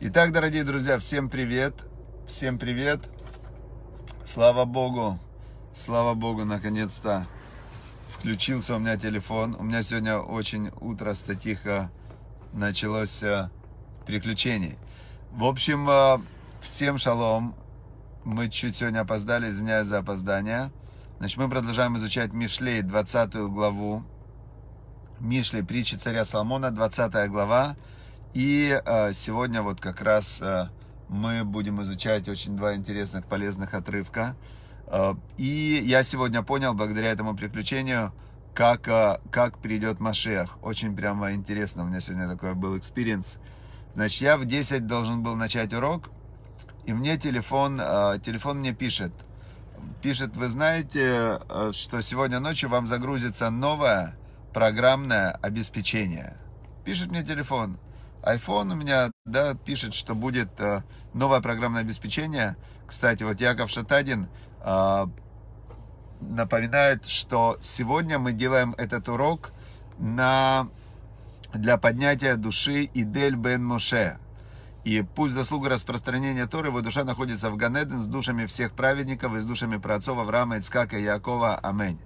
Итак, дорогие друзья, всем привет, всем привет. Слава Богу, слава Богу, наконец-то включился у меня телефон. У меня сегодня очень утро статиха началось э, приключений. В общем, э, всем шалом. Мы чуть сегодня опоздали, извиняюсь за опоздание. Значит, мы продолжаем изучать Мишлей, 20 главу. Мишлей, притчи царя Соломона, 20 глава, и э, сегодня вот как раз э, мы будем изучать очень два интересных, полезных отрывка. Э, и я сегодня понял, благодаря этому приключению, как, как придет Машех. Очень прямо интересно. У меня сегодня такой был экспириенс. Значит, я в 10 должен был начать урок, и мне телефон, телефон мне пишет. Пишет, вы знаете, что сегодня ночью вам загрузится новое программное обеспечение. Пишет мне телефон iPhone у меня, да, пишет, что будет э, новое программное обеспечение. Кстати, вот Яков Шатадин э, напоминает, что сегодня мы делаем этот урок на, для поднятия души Идель Бен Моше. И пусть заслуга распространения Торы, его душа находится в Ганеден с душами всех праведников и с душами праотцов Авраама, Ицкака и Якова. Аминь.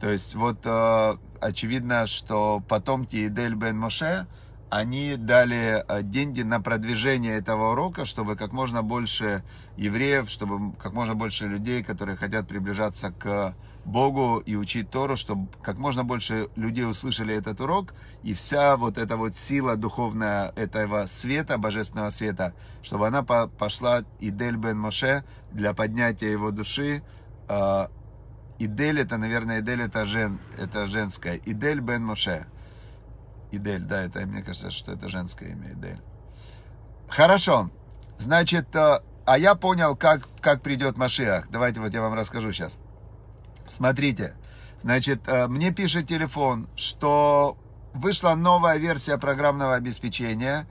То есть вот э, очевидно, что потомки Идель Бен Моше – они дали э, деньги на продвижение этого урока, чтобы как можно больше евреев, чтобы как можно больше людей, которые хотят приближаться к Богу и учить Тору, чтобы как можно больше людей услышали этот урок, и вся вот эта вот сила духовная этого света, божественного света, чтобы она пошла Идель бен Моше для поднятия его души, а, Идель это, наверное, Идель это, жен, это женская, Идель бен Моше – Идель, да, это, мне кажется, что это женское имя Идель. Хорошо, значит, э, а я понял, как, как придет Машиах. Давайте вот я вам расскажу сейчас. Смотрите, значит, э, мне пишет телефон, что вышла новая версия программного обеспечения,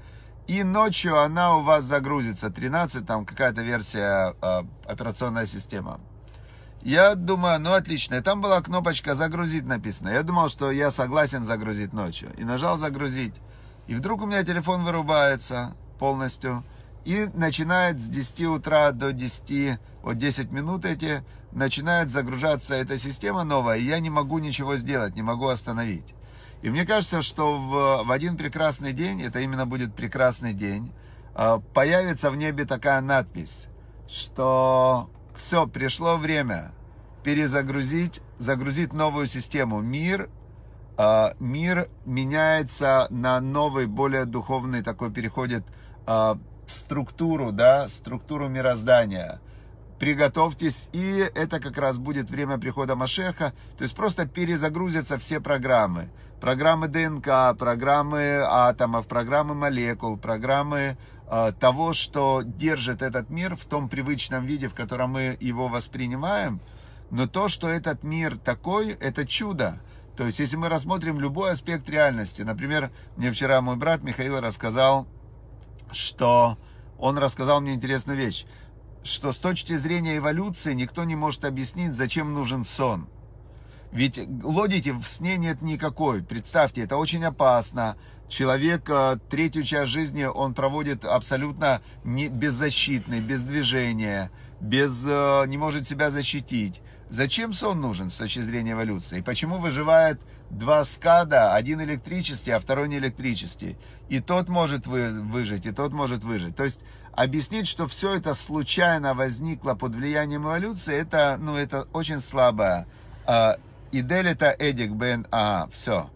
и ночью она у вас загрузится. 13, там какая-то версия э, операционная система. Я думаю, ну отлично. И там была кнопочка «Загрузить» написано. Я думал, что я согласен загрузить ночью. И нажал «Загрузить». И вдруг у меня телефон вырубается полностью. И начинает с 10 утра до 10, вот 10 минут эти, начинает загружаться эта система новая. И я не могу ничего сделать, не могу остановить. И мне кажется, что в, в один прекрасный день, это именно будет прекрасный день, а, появится в небе такая надпись, что все, пришло время перезагрузить, загрузить новую систему. Мир, э, мир меняется на новый, более духовный такой переходит э, структуру, да, структуру мироздания. Приготовьтесь, и это как раз будет время прихода Машеха, то есть просто перезагрузятся все программы. Программы ДНК, программы атомов, программы молекул, программы Э, того, что держит этот мир в том привычном виде, в котором мы его воспринимаем, но то, что этот мир такой, это чудо. То есть, если мы рассмотрим любой аспект реальности, например, мне вчера мой брат Михаил рассказал, что он рассказал мне интересную вещь, что с точки зрения эволюции никто не может объяснить, зачем нужен сон. Ведь лодите в сне нет никакой. Представьте, это очень опасно. Человек э, третью часть жизни он проводит абсолютно не, беззащитный, без движения, без, э, не может себя защитить. Зачем сон нужен с точки зрения эволюции? Почему выживает два скада, один электрический, а второй не электрический? И тот может вы выжить, и тот может выжить. То есть объяснить, что все это случайно возникло под влиянием эволюции, это, ну, это очень слабое. А, Идель это Эдик Бен... А, все.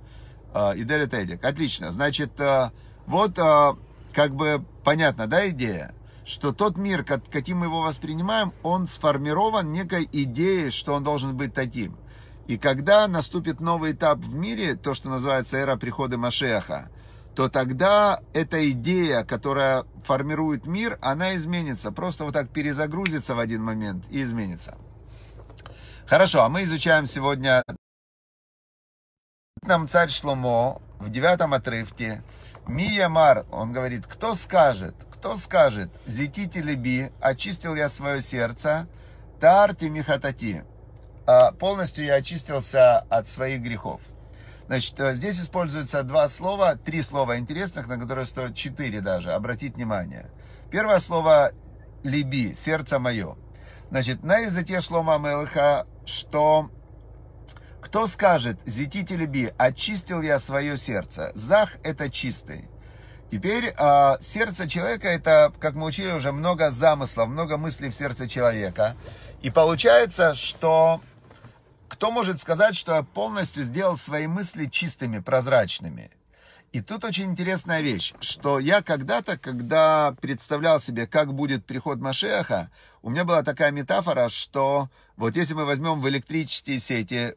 Идель это Эдик. Отлично. Значит, э, вот э, как бы понятно, да, идея? Что тот мир, каким мы его воспринимаем, он сформирован некой идеей, что он должен быть таким. И когда наступит новый этап в мире, то, что называется эра прихода Машеха, то тогда эта идея, которая формирует мир, она изменится. Просто вот так перезагрузится в один момент и изменится. Хорошо, а мы изучаем сегодня нам царь Шломо в девятом отрывке. Миямар, он говорит, кто скажет, кто скажет, зетите леби, очистил я свое сердце, тарти михатати, а полностью я очистился от своих грехов. Значит, э, здесь используются два слова, три слова интересных, на которые стоит четыре даже, обратить внимание. Первое слово «леби», «сердце мое». Значит, на языке Шлома Мелха, что кто скажет «Зетите люби, очистил я свое сердце». Зах – это чистый. Теперь э, сердце человека – это, как мы учили уже, много замыслов, много мыслей в сердце человека. И получается, что кто может сказать, что я полностью сделал свои мысли чистыми, прозрачными? И тут очень интересная вещь, что я когда-то, когда представлял себе, как будет приход Машеха, у меня была такая метафора, что вот если мы возьмем в электрические сети,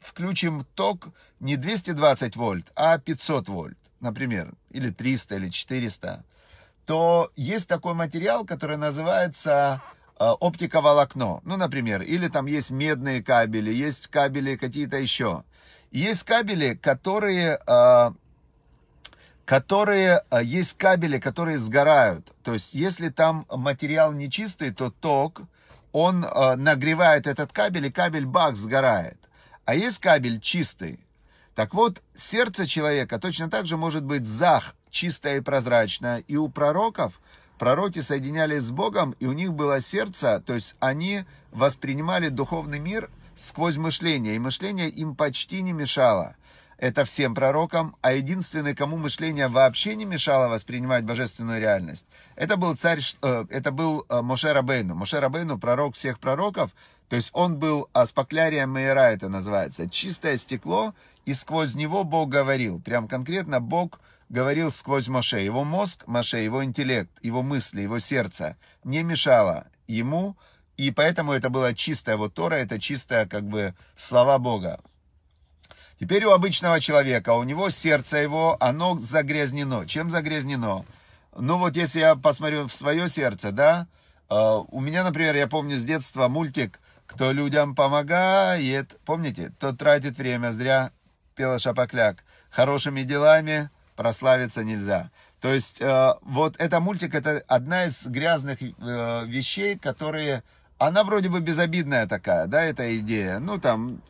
включим ток не 220 вольт, а 500 вольт, например, или 300, или 400, то есть такой материал, который называется э, оптиковолокно. Ну, например, или там есть медные кабели, есть кабели какие-то еще. Есть кабели, которые э, которые, э, есть кабели, которые сгорают. То есть, если там материал нечистый, то ток, он э, нагревает этот кабель, и кабель бах сгорает. А есть кабель чистый. Так вот, сердце человека точно так же может быть зах, чистое и прозрачное. И у пророков, пророки соединялись с Богом, и у них было сердце, то есть они воспринимали духовный мир сквозь мышление, и мышление им почти не мешало это всем пророкам, а единственный, кому мышление вообще не мешало воспринимать божественную реальность, это был царь, э, это был э, Моше Рабейну. Моше Рабейну пророк всех пророков, то есть он был аспоклярия Мейра, это называется, чистое стекло, и сквозь него Бог говорил. Прям конкретно Бог говорил сквозь Моше. Его мозг, Моше, его интеллект, его мысли, его сердце не мешало ему, и поэтому это была чистая вот Тора, это чистая как бы слова Бога. Теперь у обычного человека, а у него сердце его, оно загрязнено. Чем загрязнено? Ну вот если я посмотрю в свое сердце, да, а, у меня, например, я помню с детства мультик «Кто людям помогает», помните, тот тратит время зря, пела Шапокляк, «Хорошими делами прославиться нельзя». То есть а, вот этот мультик, это одна из грязных э, вещей, которые она вроде бы безобидная такая, да, эта идея. Ну, там,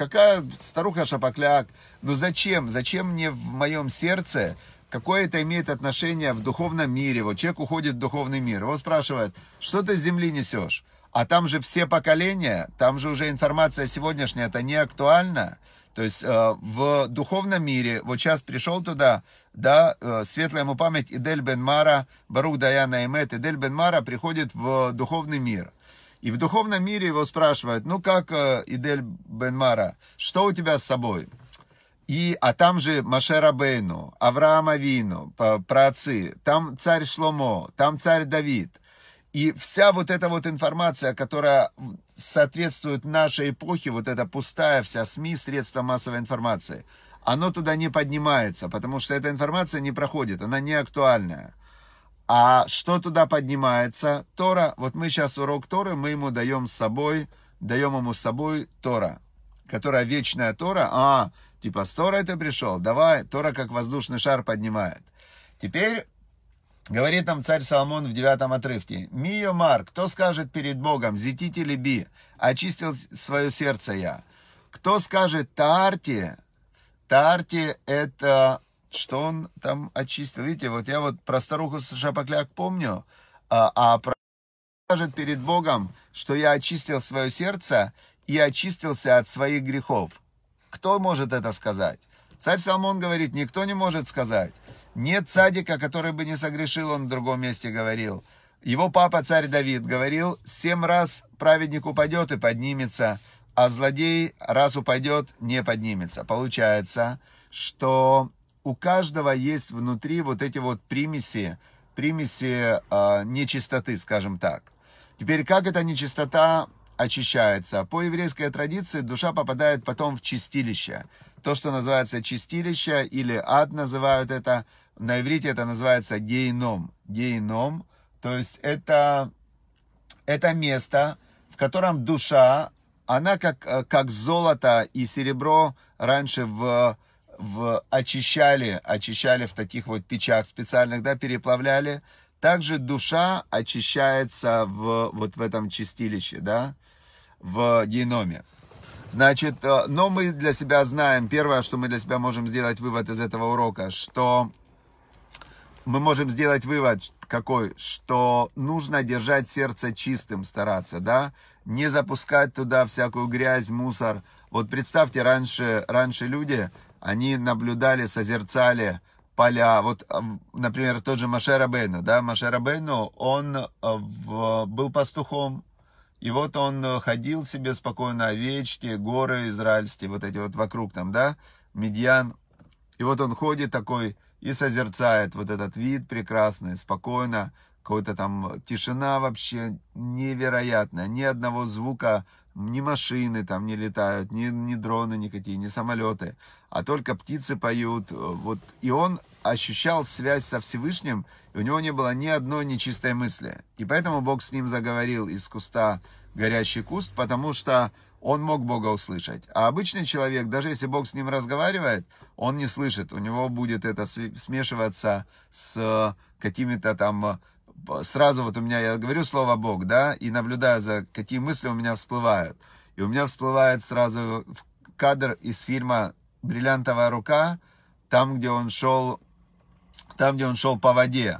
какая старуха Шапокляк, ну зачем, зачем мне в моем сердце, какое это имеет отношение в духовном мире, вот человек уходит в духовный мир, его спрашивают, что ты с земли несешь? А там же все поколения, там же уже информация сегодняшняя, это не актуально. То есть э, в духовном мире, вот сейчас пришел туда, да, э, светлая ему память Идель Бен Мара, Барук Даяна Эмет, Идель Бен Мара приходит в духовный мир – и в духовном мире его спрашивают, ну как, э, Идель Бенмара, что у тебя с собой? И, а там же Машера Бейну, Авраама Вину, праотцы, там царь Шломо, там царь Давид. И вся вот эта вот информация, которая соответствует нашей эпохе, вот эта пустая вся СМИ, средства массовой информации, оно туда не поднимается, потому что эта информация не проходит, она не актуальная. А что туда поднимается? Тора. Вот мы сейчас урок Торы, мы ему даем с собой, даем ему с собой Тора, которая вечная Тора. А, типа с Торой ты пришел, давай, Тора как воздушный шар поднимает. Теперь Говорит нам царь Соломон в девятом отрывке. «Мио Марк, кто скажет перед Богом, зитите ли би, очистил свое сердце я? Кто скажет Тарти, Тарти это что он там очистил. Видите, вот я вот про старуху Шапокляк помню, а, а про скажет перед Богом, что я очистил свое сердце и очистился от своих грехов. Кто может это сказать? Царь Соломон говорит, никто не может сказать. Нет садика, который бы не согрешил, он в другом месте говорил. Его папа, царь Давид, говорил, семь раз праведник упадет и поднимется, а злодей раз упадет, не поднимется. Получается, что у каждого есть внутри вот эти вот примеси, примеси э, нечистоты, скажем так. Теперь, как эта нечистота очищается? По еврейской традиции душа попадает потом в чистилище. То, что называется чистилище или ад называют это, на иврите это называется гейном. Гейном, то есть это, это место, в котором душа, она как, э, как золото и серебро раньше в в, очищали, очищали в таких вот печах специальных, да, переплавляли. Также душа очищается в, вот в этом чистилище, да, в геноме. Значит, э, но мы для себя знаем, первое, что мы для себя можем сделать вывод из этого урока, что мы можем сделать вывод какой, что нужно держать сердце чистым, стараться, да, не запускать туда всякую грязь, мусор. Вот представьте, раньше, раньше люди они наблюдали, созерцали поля. Вот, э, например, тот же Машер Бейну, да, Машер Бейну, он э, был пастухом, и вот он э, ходил себе спокойно, овечки, горы израильские, вот эти вот вокруг там, да, медьян. И вот он ходит такой и созерцает вот этот вид прекрасный, спокойно, какой-то там тишина вообще невероятная, ни одного звука, ни машины там не летают, ни, ни дроны никакие, ни самолеты а только птицы поют. Э, вот. И он ощущал связь со Всевышним, и у него не было ни одной нечистой мысли. И поэтому Бог с ним заговорил из куста горящий куст, потому что он мог Бога услышать. А обычный человек, даже если Бог с ним разговаривает, он не слышит. У него будет это смешиваться с э, какими-то там... Э, сразу вот у меня, я говорю слово Бог, да, и наблюдаю за какие мысли у меня всплывают. И у меня всплывает сразу кадр из фильма бриллиантовая рука, там, где он шел, там, где он шел по воде.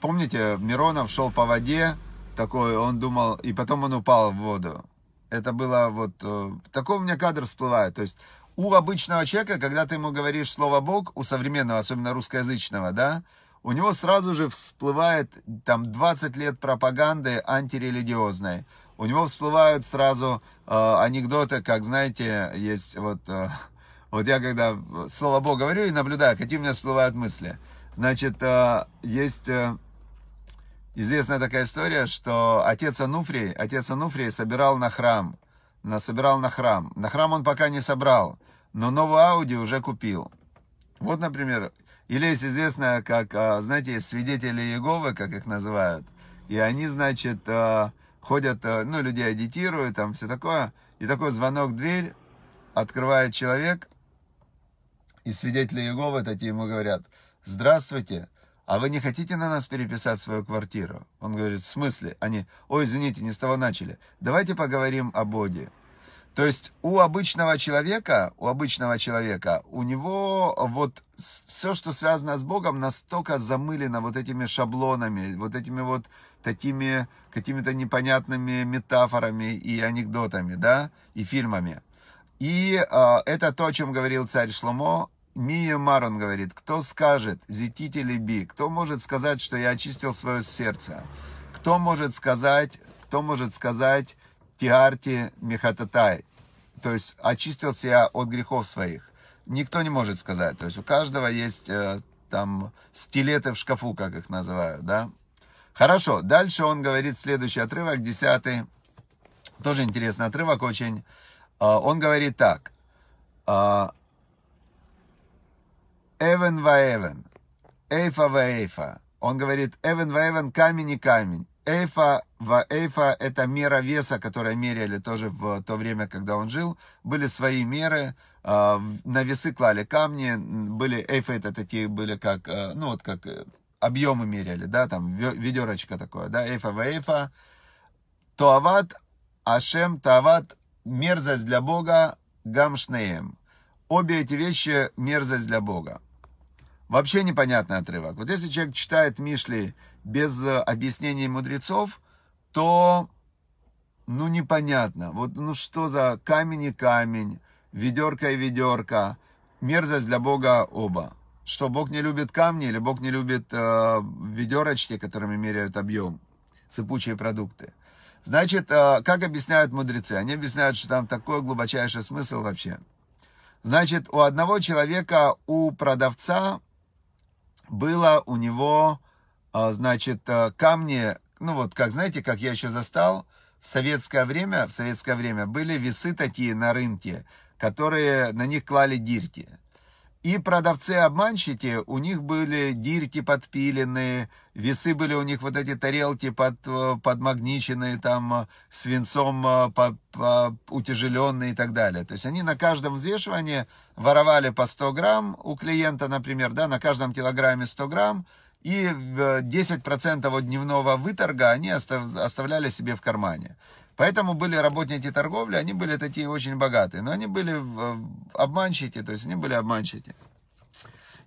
Помните, Миронов шел по воде, такой, он думал, и потом он упал в воду. Это было вот... Э, такой у меня кадр всплывает. То есть у обычного человека, когда ты ему говоришь слово «бог», у современного, особенно русскоязычного, да, у него сразу же всплывает там 20 лет пропаганды антирелигиозной. У него всплывают сразу э, анекдоты, как, знаете, есть вот... Э, вот я когда слово Бог говорю и наблюдаю, какие у меня всплывают мысли. Значит, э, есть э, известная такая история, что отец Ануфрий, отец Ануфрий собирал на храм, на, собирал на храм. На храм он пока не собрал, но новую Ауди уже купил. Вот, например, или есть известная, как, э, знаете, свидетели Иеговы, как их называют. И они, значит, ходят, ну, людей агитируют, там все такое. И такой звонок в дверь открывает человек, и свидетели Иеговы такие ему говорят, «Здравствуйте, а вы не хотите на нас переписать свою квартиру?» Он говорит, «В смысле?» Они, «Ой, извините, не с того начали. Давайте поговорим о Боге». То есть у обычного человека, у обычного человека, у него вот все, что связано с Богом, настолько замылено вот этими шаблонами, вот этими вот такими какими-то непонятными метафорами и анекдотами, да, и фильмами. И э, это то, о чем говорил царь Шломо, Мия Марон говорит, кто скажет, зетите ли би, кто может сказать, что я очистил свое сердце, кто может сказать, кто может сказать тиарти мехататай, то есть очистился я от грехов своих. Никто не может сказать, то есть у каждого есть э, там стилеты в шкафу, как их называют, да. Хорошо, дальше он говорит следующий отрывок, десятый, тоже интересный отрывок очень. Э, он говорит так, э, Эвен ва эвен. Эйфа ва эйфа. Он говорит, эвен ва эвен, камень и камень. Эйфа ва эйфа – это мера веса, которая меряли тоже в то время, когда он жил. Были свои меры, а, на весы клали камни, были эйфы – это такие были, как, э, ну вот как э, объемы меряли, да, там ведерочка такое, да, эйфа ва эйфа. Туават, ашем, Туават, мерзость для Бога, гамшнеем. Обе эти вещи – мерзость для Бога. Вообще непонятный отрывок. Вот если человек читает Мишли без э, объяснений мудрецов, то, ну, непонятно. Вот, ну, что за камень и камень, ведерка и ведерка, мерзость для Бога оба. Что Бог не любит камни или Бог не любит э, ведерочки, которыми меряют объем, сыпучие продукты. Значит, э, как объясняют мудрецы? Они объясняют, что там такой глубочайший смысл вообще. Значит, у одного человека, у продавца было у него, а, значит, э, камни, ну вот, как знаете, как я еще застал, в советское время, в советское время были весы такие на рынке, которые на них клали дирки. И продавцы-обманщики, у них были гирьки подпиленные, весы были у них вот эти тарелки под, э, подмагниченные, там, э, свинцом э, по, по, утяжеленные и так далее. То есть они на каждом взвешивании воровали по 100 грамм у клиента, например, да, на каждом килограмме 100 грамм, и 10% от дневного выторга они оставляли себе в кармане. Поэтому были работники торговли, они были такие очень богатые, но они были обманщики, то есть они были обманщики.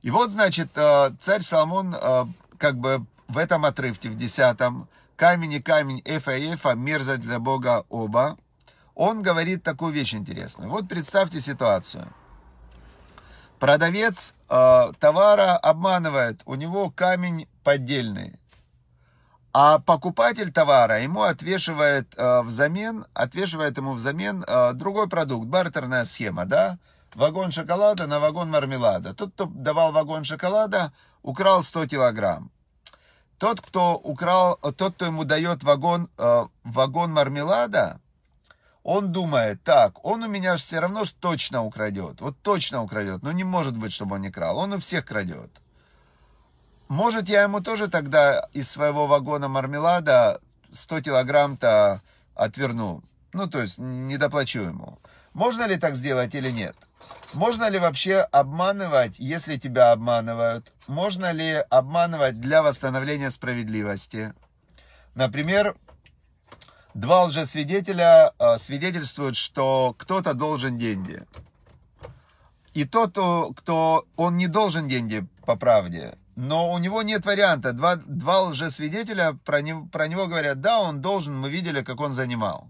И вот, значит, э, царь Соломон э, как бы в этом отрывке, в десятом, камень и камень, эфа и эфа, мерзать для Бога оба, он говорит такую вещь интересную. Вот представьте ситуацию. Продавец э, товара обманывает, у него камень поддельный, а покупатель товара ему отвешивает э, взамен, отвешивает ему взамен э, другой продукт, бартерная схема, да? Вагон шоколада на вагон мармелада. Тот, кто давал вагон шоколада, украл 100 килограмм. Тот, кто украл, тот, кто ему дает вагон, э, вагон мармелада, он думает, так, он у меня все равно точно украдет. Вот точно украдет. Ну не может быть, чтобы он не крал. Он у всех крадет. Может, я ему тоже тогда из своего вагона мармелада 100 килограмм-то отверну. Ну, то есть не доплачу ему. Можно ли так сделать или нет? Можно ли вообще обманывать, если тебя обманывают? Можно ли обманывать для восстановления справедливости? Например, два лжесвидетеля э, свидетельствуют, что кто-то должен деньги. И тот, кто он не должен деньги по правде, но у него нет варианта. Два, два лжесвидетеля про, не, про него говорят, да, он должен, мы видели, как он занимал.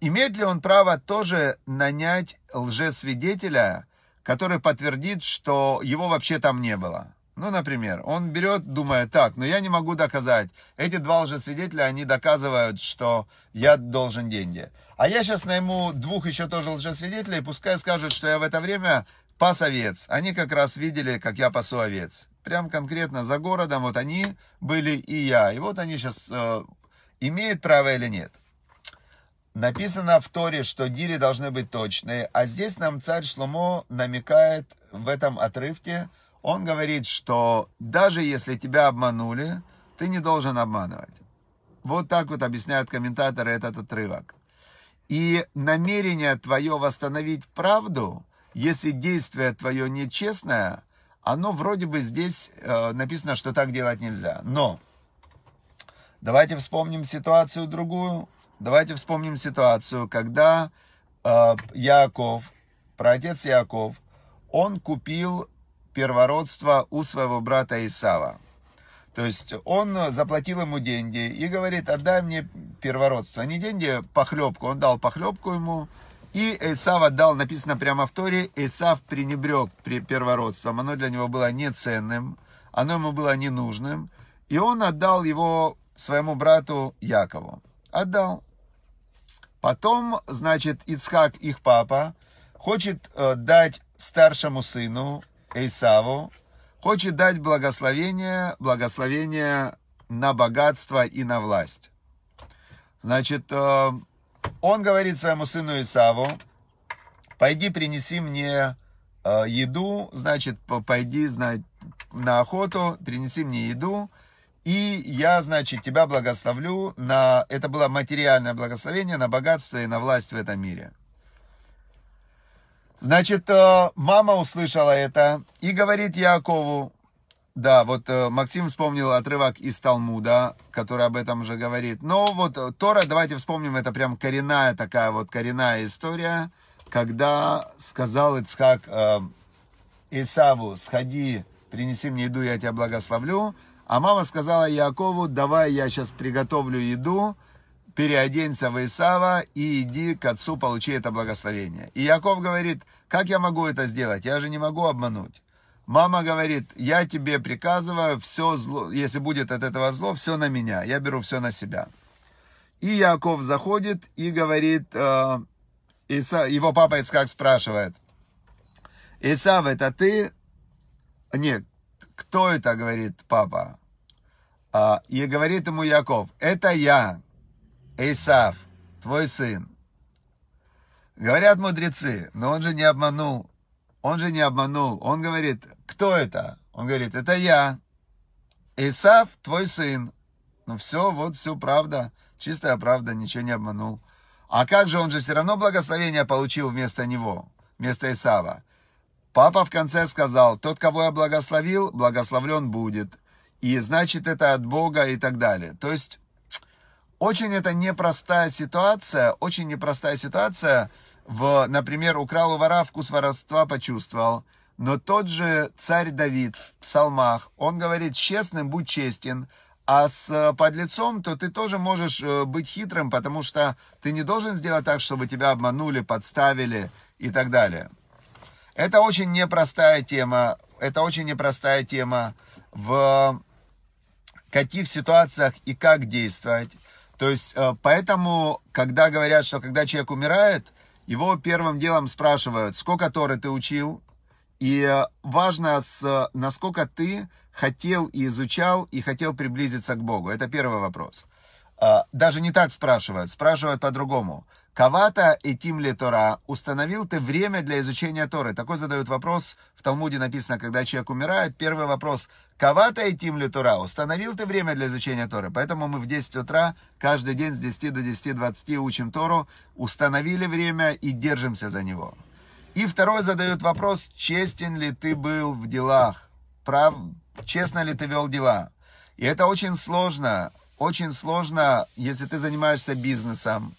Имеет ли он право тоже нанять лжесвидетеля, который подтвердит, что его вообще там не было? Ну, например, он берет, думая, так, но я не могу доказать. Эти два лжесвидетеля, они доказывают, что я должен деньги. А я сейчас найму двух еще тоже лжесвидетелей, пускай скажут, что я в это время пас овец. Они как раз видели, как я пасу овец прям конкретно за городом, вот они были и я. И вот они сейчас э, имеют право или нет. Написано в Торе, что гири должны быть точные, а здесь нам царь Шломо намекает в этом отрывке, он говорит, что даже если тебя обманули, ты не должен обманывать. Вот так вот объясняют комментаторы этот отрывок. И намерение твое восстановить правду, если действие твое нечестное, оно вроде бы здесь э, написано, что так делать нельзя. Но давайте вспомним ситуацию другую. Давайте вспомним ситуацию, когда э, Яков, праотец Яков, он купил первородство у своего брата Исава. То есть он заплатил ему деньги и говорит, отдай мне первородство. Не деньги, а похлебку. Он дал похлебку ему, и Эйсав отдал, написано прямо в Торе, Эйсав пренебрег первородством. Оно для него было неценным, оно ему было ненужным. И он отдал его своему брату Якову. Отдал. Потом, значит, Ицхак, их папа, хочет э, дать старшему сыну Эйсаву, хочет дать благословение, благословение на богатство и на власть. Значит, э, он говорит своему сыну Исаву, пойди принеси мне э, еду, значит, пойди знать, на охоту, принеси мне еду, и я, значит, тебя благословлю на... Это было материальное благословение на богатство и на власть в этом мире. Значит, э, мама услышала это и говорит Якову, да, вот э, Максим вспомнил отрывок из Талмуда, который об этом уже говорит. Но вот э, Тора, давайте вспомним, это прям коренная такая вот коренная история, когда сказал Ицхак э, Исаву, сходи, принеси мне еду, я тебя благословлю. А мама сказала Якову, давай я сейчас приготовлю еду, переоденься в Исава и иди к отцу, получи это благословение. И Яков говорит, как я могу это сделать? Я же не могу обмануть. Мама говорит, я тебе приказываю, все зло, если будет от этого зло, все на меня, я беру все на себя. И Яков заходит и говорит, э, Иса, его папа Ицхак спрашивает, Исав, это ты? Нет, кто это, говорит папа? А, и говорит ему Яков, это я, Исав, твой сын. Говорят мудрецы, но он же не обманул он же не обманул. Он говорит, кто это? Он говорит, это я. Исав, твой сын. Ну все, вот все правда. Чистая правда, ничего не обманул. А как же он же все равно благословение получил вместо него, вместо Исава? Папа в конце сказал, тот, кого я благословил, благословлен будет. И значит, это от Бога и так далее. То есть, очень это непростая ситуация, очень непростая ситуация, в, например, украл у вора вкус воровства почувствовал. Но тот же царь Давид в псалмах, он говорит, честным будь честен, а с э, подлецом, то ты тоже можешь э, быть хитрым, потому что ты не должен сделать так, чтобы тебя обманули, подставили и так далее. Это очень непростая тема. Это очень непростая тема. В каких ситуациях и как действовать. То есть, э, поэтому, когда говорят, что когда человек умирает – его первым делом спрашивают, сколько Торы ты учил, и э, важно, э, насколько ты хотел и изучал, и хотел приблизиться к Богу. Это первый вопрос. Э, даже не так спрашивают, спрашивают по-другому. Кавата и Тимли Тора, установил ты время для изучения Торы? Такой задают вопрос, в Талмуде написано, когда человек умирает, первый вопрос, Кавата и Тимли Тора, установил ты время для изучения Торы? Поэтому мы в 10 утра каждый день с 10 до 10-20 учим Тору, установили время и держимся за него. И второй задают вопрос, честен ли ты был в делах, прав, честно ли ты вел дела. И это очень сложно, очень сложно, если ты занимаешься бизнесом,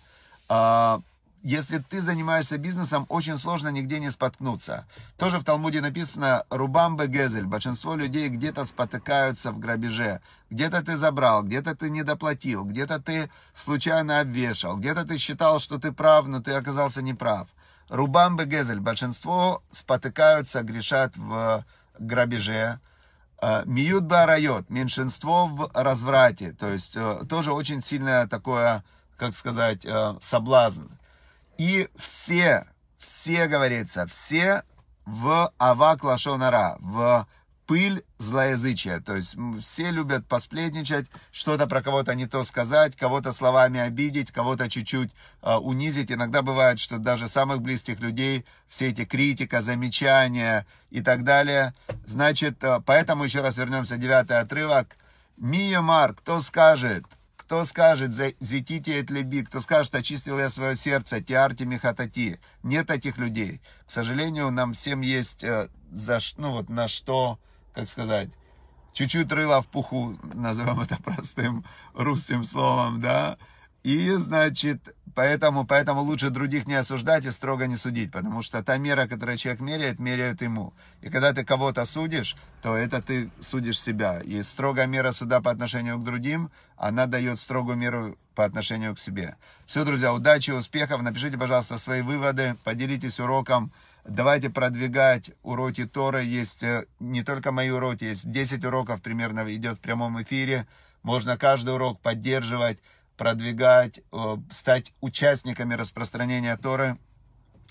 а, если ты занимаешься бизнесом, очень сложно нигде не споткнуться. Тоже в Талмуде написано «Рубамбе гезель». Большинство людей где-то спотыкаются в грабеже. Где-то ты забрал, где-то ты не доплатил, где-то ты случайно обвешал, где-то ты считал, что ты прав, но ты оказался неправ. Рубамбе гезель. Большинство спотыкаются, грешат в э, грабеже. Э, Миют барайот. Меньшинство в разврате. То есть э, тоже очень сильное такое как сказать, э, соблазн. И все, все, говорится, все в авак лашонара, в пыль злоязычия. То есть все любят посплетничать, что-то про кого-то не то сказать, кого-то словами обидеть, кого-то чуть-чуть э, унизить. Иногда бывает, что даже самых близких людей все эти критика, замечания и так далее. Значит, э, поэтому еще раз вернемся, девятый отрывок. Мия Марк, кто скажет, кто скажет, зетите от люби, кто скажет, очистил я свое сердце, тиарти михатати. Нет таких людей. К сожалению, нам всем есть э, за, ну, вот, на что, как сказать, чуть-чуть рыла в пуху, назовем это простым русским словом, да, и, значит, поэтому, поэтому лучше других не осуждать и строго не судить, потому что та мера, которую человек меряет, меряют ему. И когда ты кого-то судишь, то это ты судишь себя. И строгая мера суда по отношению к другим, она дает строгую меру по отношению к себе. Все, друзья, удачи, успехов. Напишите, пожалуйста, свои выводы, поделитесь уроком. Давайте продвигать уроки Торы. Есть э, не только мои уроки, есть 10 уроков примерно идет в прямом эфире. Можно каждый урок поддерживать продвигать, э, стать участниками распространения Торы.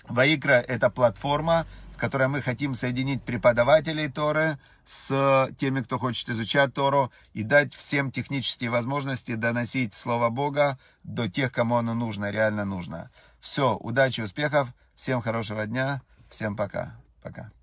Ваикра – это платформа, в которой мы хотим соединить преподавателей Торы с теми, кто хочет изучать Тору, и дать всем технические возможности доносить Слово Бога до тех, кому оно нужно, реально нужно. Все, удачи, успехов, всем хорошего дня, всем пока. Пока.